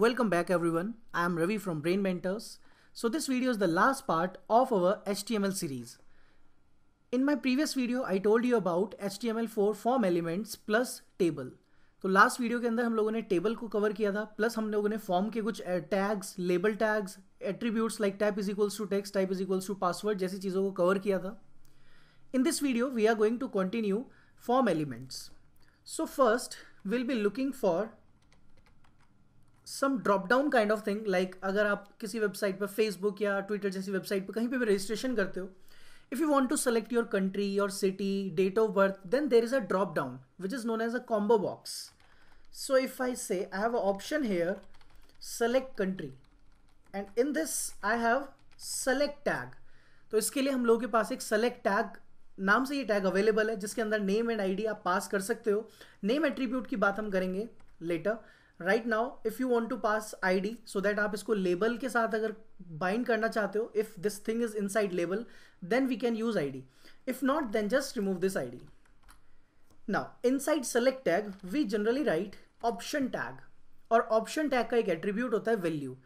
Welcome back everyone. I am Ravi from Brain Mentors. So this video is the last part of our HTML series. In my previous video, I told you about HTML4 form elements plus table. तो last video के अंदर हम लोगों ने table को cover किया था plus हम लोगों ने फॉर्म के कुछ tags label tags attributes like type is equals to text type is equals to password जैसी चीज़ों को कवर किया था in this video we are going to continue form elements so first will be looking for some drop down kind of thing like अगर आप किसी website पर Facebook या ट्विटर जैसी वेबसाइट पर कहीं पर भी रजिस्ट्रेशन करते हो if you want to select your country your city date of birth then there is a drop down which is known as a combo box so if I say I have option here select country and in this I have select tag तो इसके लिए हम लोगों के पास एक select tag नाम से ये टैग अवेलेबल है जिसके अंदर नेम एंड आईडी आप पास कर सकते हो नेम एट्रीब्यूट की बात हम करेंगे later right now if you want to pass ID so that आप इसको लेबल के साथ अगर बाइंड करना चाहते हो if this thing is inside label then we can use I D if not then just remove this I D now inside select tag we generally write option tag और option tag का एक attribute होता है value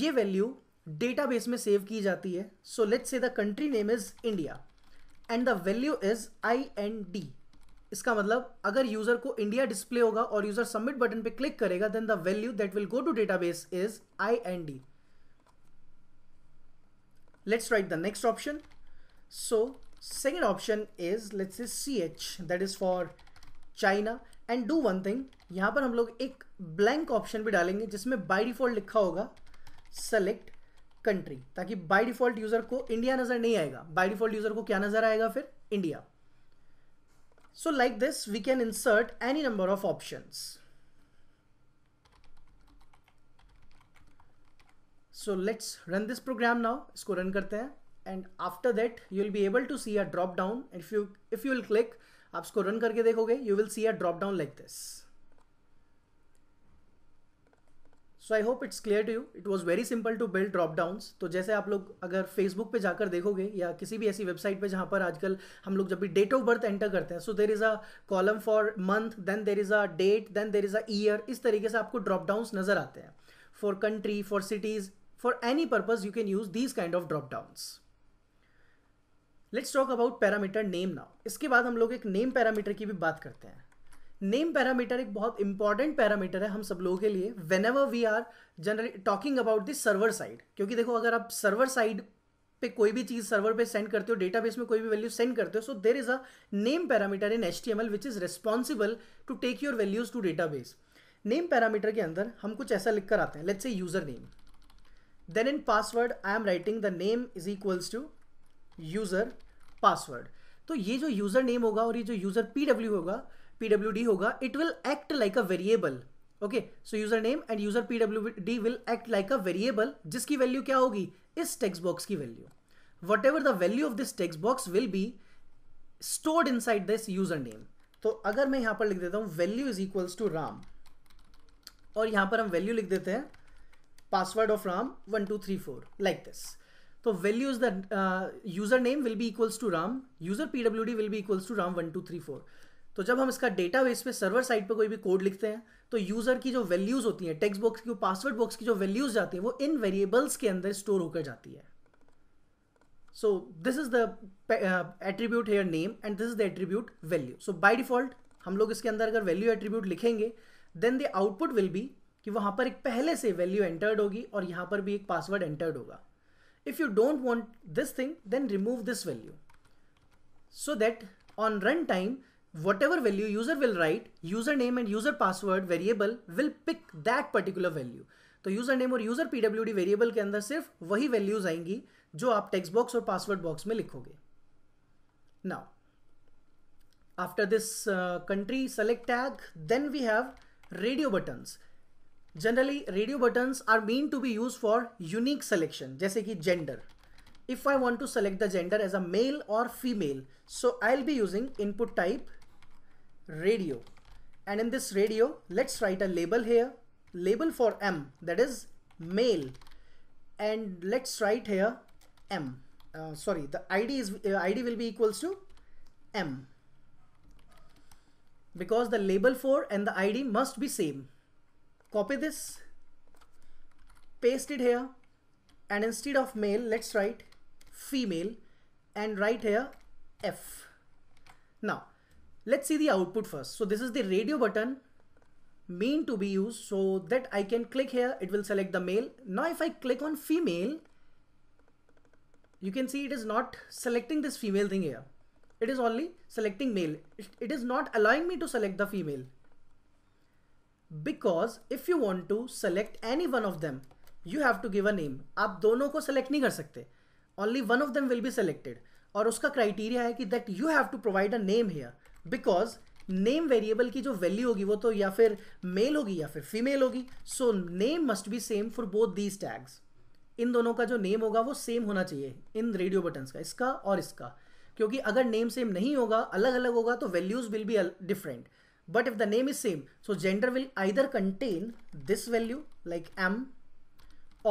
ये value database में save की जाती है so let's say the country name is India and the value is I N D इसका मतलब अगर यूजर को इंडिया डिस्प्ले होगा और यूजर सबमिट बटन पे क्लिक करेगा then the value that will go to database is I N D let's write the next option so second option is let's C H that is for China and do one thing यहां पर हम लोग एक blank option भी डालेंगे जिसमें by default लिखा होगा सेलेक्ट कंट्री ताकि बाई डिफॉल्ट यूजर को इंडिया नजर नहीं आएगा बाई डिफॉल्ट यूजर को क्या नजर आएगा फिर India So like this, we can insert any number of options. So let's run this program now. इसको run करते and after that you will be able to see a drop down. If you if you will click, आप इसको run करके देखोगे, you will see a drop down like this. So I hope it's clear to you it was very simple to build drop downs तो जैसे आप लोग अगर Facebook पे जाकर देखोगे या किसी भी ऐसी वेबसाइट पे जहाँ पर आजकल हम लोग जब भी डेट ऑफ बर्थ एंटर करते हैं so there is a column for month then there is a date then there is a year इस तरीके से आपको ड्रॉप डाउन्स नजर आते हैं for country for cities for any purpose you can use these kind of drop downs let's talk about parameter name now इसके बाद हम लोग एक नेम पैरामीटर की भी बात करते हैं नेम पैरामीटर एक बहुत इंपॉर्टेंट पैरामीटर है हम सब लोगों के लिए whenever we are generally talking about this server side क्योंकि देखो अगर आप सर्वर साइड पे कोई भी चीज़ सर्वर पे सेंड करते हो डेटाबेस में कोई भी वैल्यू सेंड करते हो so there is a name parameter in H T M L which is responsible to take your values to database name parameter के अंदर हम कुछ ऐसा लिख कर आते हैं let's a user name then in password I am writing the name is equals to user password तो ये जो यूज़र नेम होगा और ये जो यूज़र पी डब्ल्यू होगा pwd होगा it will act like a variable okay so user name and user PW will act like a variable जिसकी वैल्यू क्या होगी इस टेक्स बॉक्स की value whatever the value of this text box will be stored inside this user name तो अगर मैं यहां पर लिख देता हूं value is equals to Ram और यहां पर हम वैल्यू लिख देते हैं password of Ram one two three four like this तो value is the user name will be equals to Ram user PW will be equals to Ram one two three four तो जब हम इसका डेटाबेस पे सर्वर साइड पे कोई भी कोड लिखते हैं तो यूज़र की जो वैल्यूज़ होती हैं टेक्स्ट बॉक्स की पासवर्ड बॉक्स की जो वैल्यूज़ जाती है वो इन वेरिएबल्स के अंदर स्टोर होकर जाती है so this is the attribute here name and this is the attribute value so by default हम लोग इसके अंदर अगर वैल्यू एट्रीब्यूट लिखेंगे then the output will be कि वहां पर एक पहले से वैल्यू एंटर्ड होगी और यहां पर भी एक पासवर्ड एंटर्ड होगा if you don't want this thing then remove this value so that on run time whatever value user will write username and user password variable will pick that particular value तो user name और user D variable के अंदर सिर्फ वही values आएंगी जो आप text box और पासवर्ड बॉक्स में लिखोगे now after this country select tag then we have radio buttons generally radio buttons are meant to be use for unique selection जैसे कि gender if I want to select the gender as a male और female so I'll be using input type radio and in this radio let's write a label here label for M that is male and let's write here M uh, sorry the ID is uh, ID will be equals to M because the label for and the ID must be same copy this paste it here and instead of male let's write female and write here F now Let's see the output first. So this is the radio button mean to be used so that I can click here. It will select the male. Now if I click on female, you can see it is not selecting this female thing here. It is only selecting male. it is not allowing me to select the female because if you want to select any one of them you have to give a name आप दोनों select नहीं only one of them will be selected और उसका criteria है that you have to provide a name here because name variable की जो value होगी वो तो या फिर मेल होगी या फिर फीमेल होगी so name must be same for both these tags इन दोनों का जो नेम होगा वो सेम होना चाहिए इन रेडियो बटन्स का इसका और इसका क्योंकि अगर नेम सेम नहीं होगा अलग अलग होगा तो values will be different but if the name is same so gender will either contain this value like M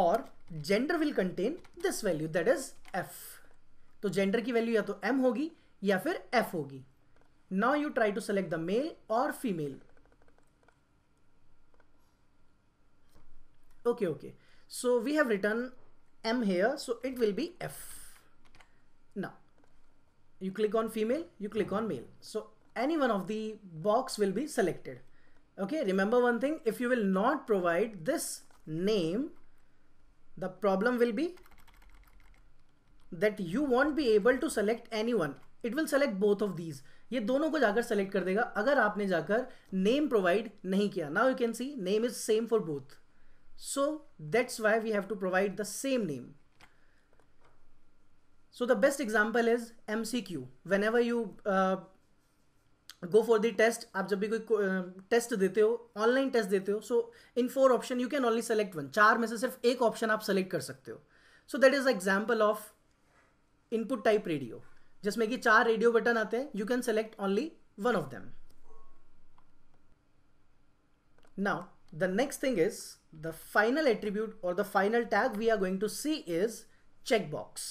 और gender will contain this value that is F तो जेंडर की वैल्यू या तो एम होगी या फिर एफ होगी Now you try to select the male or female. Okay, okay. So we have written M here, so it will be F. Now, you click on female, you click on male. So any one of the box will be selected. Okay, remember one thing, if you will not provide this name, the problem will be that you won't be able to select anyone it will select both of these ये दोनों को जाकर select कर देगा अगर आपने जाकर name provide नहीं किया now you can see name is same for both so that's why we have to provide the same name so the best example is M C Q whenever you go for the test आप जब भी कोई test uh, देते हो online test देते हो so in four option you can only select one चार में से सिर्फ एक ऑप्शन आप सेलेक्ट कर सकते हो so that is example of input type radio जिसमें कि चार रेडियो बटन आते हैं you can select only one of them now the next thing is the final attribute और the final tag we are going to see is checkbox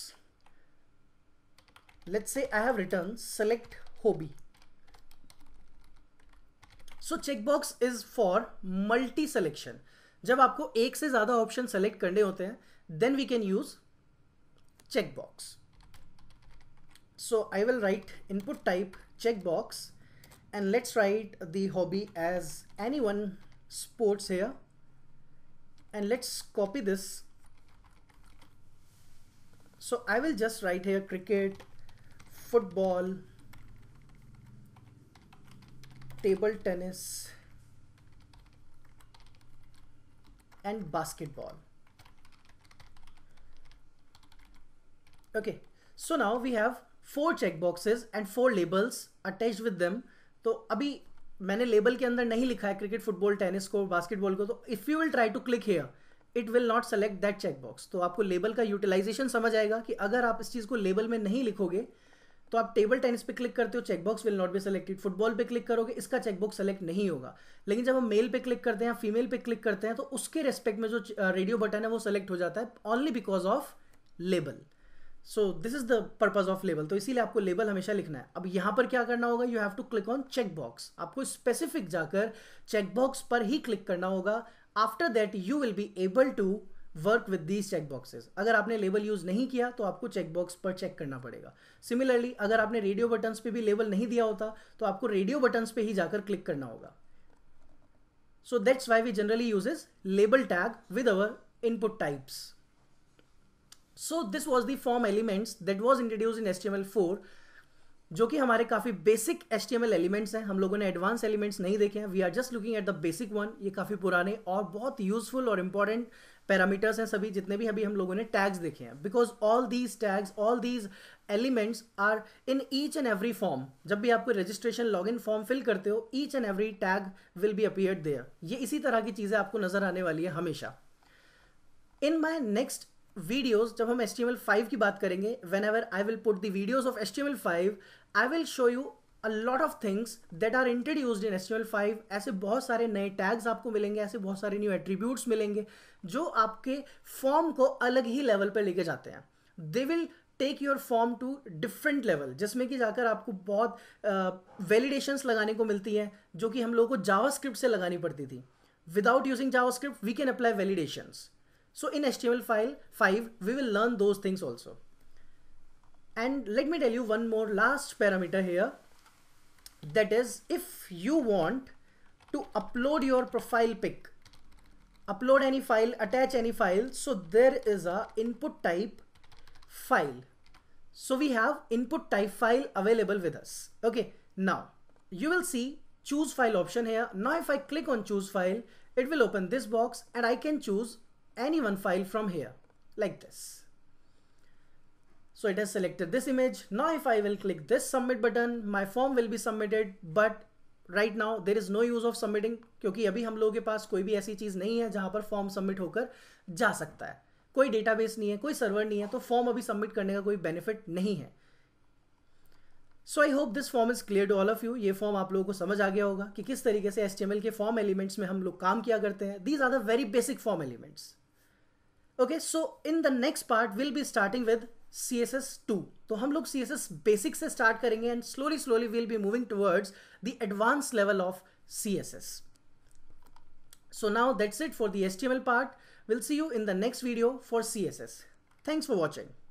let say I have return select hobby so checkbox is for multi selection जब आपको एक से ज्यादा option select करने होते हैं then we can use checkbox So I will write input type checkbox and let's write the hobby as anyone sports here and let's copy this. So I will just write here cricket, football, table tennis and basketball. Okay, so now we have four check boxes and four labels attach with them तो अभी मैंने label के अंदर नहीं लिखा है cricket football tennis को basketball को तो if you will try to click here it will not select that check box तो आपको लेबल का यूटिलाइजेशन समझ आएगा कि अगर आप इस चीज़ को लेबल में नहीं लिखोगे तो आप टेबल टेनिस पे क्लिक करते हो checkbox will not be selected football पे क्लिक करोगे इसका चेकबॉक्स सेलेक्ट नहीं होगा लेकिन जब हम मेल पे क्लिक करते हैं या फीमेल पे क्लिक करते हैं तो उसके रेस्पेक्ट में जो रेडियो बटन है वो सेलेक्ट हो जाता है only because of label so this is the purpose of label तो इसीलिए आपको लेबल हमेशा लिखना है अब यहां पर क्या करना होगा you have to click on check box आपको स्पेसिफिक जाकर चेकबॉक्स पर ही क्लिक करना होगा after that you will be able to work with these check boxes अगर आपने लेबल यूज़ नहीं किया तो आपको चेक बॉक्स पर चेक करना पड़ेगा सिमिलरली अगर आपने रेडियो बटन्स पे भी लेबल नहीं दिया होता तो आपको रेडियो बटन्स पे ही जाकर क्लिक करना होगा so why we generally use uses label tag with our input types so this was the form elements that was introduce in S T M L four जो कि हमारे काफ़ी basic S T M L elements हैं हम लोगों ने advance elements नहीं देखे हैं we are just looking at the basic one ये काफ़ी पुराने और बहुत यूजफुल और इंपॉर्टेंट पैरामीटर्स हैं सभी जितने भी अभी हम लोगों ने टैग्स देखे हैं because all these tags all these elements are in each and every form जब भी आपको registration log in form fill करते हो each and every tag will be appear there ये इसी तरह की चीज़ें आपको नजर आने वाली है हमेशा इन माई नेक्स्ट वीडियोस जब हम S T M L five की बात करेंगे whenever I will put the videos of S T I will show you a lot of things that are introduce in S T M L five ऐसे बहुत सारे नए tags आपको मिलेंगे ऐसे बहुत सारे न्यू एट्रीब्यूट्स मिलेंगे जो आपके फॉर्म को अलग ही लेवल पर लेके जाते हैं they will take your form to different level जिसमें कि जाकर आपको बहुत वैलिडेशंस uh, लगाने को मिलती हैं जो कि हम लोगों को स्क्रिप्ट से लगानी पड़ती थी without using script we can apply validations So in HTML file 5, we will learn those things also. And let me tell you one more last parameter here. That is if you want to upload your profile pic, upload any file, attach any file. So there is a input type file. So we have input type file available with us. Okay. Now you will see choose file option here. Now if I click on choose file, it will open this box and I can choose any one file from here like this. So it has selected this image. Now if I will click this submit button, my form will be submitted but right now there is no use of submitting क्योंकि अभी हम लोगों के पास कोई भी ऐसी चीज़ नहीं है जहां पर फॉर्म सबमिट होकर जा सकता है कोई डेटाबेस नहीं है कोई सर्वर नहीं है तो फॉर्म अभी सबमिट करने का कोई बेनिफिट नहीं है so I hope this form is clear to all of you ये फॉर्म आप लोगों को समझ आ गया होगा कि किस तरीके से एस के फॉर्म एलिमेंट्स में हम लोग काम किया करते हैं these are the very basic form elements okay so in the next part will be starting with C S S two तो हम लोग सी एस एस बेसिक से स्टार्ट करेंगे and slowly slowly will be moving towards the advance level of C S S so now it for the S T M L part will see you in the next video for C S S thanks for watching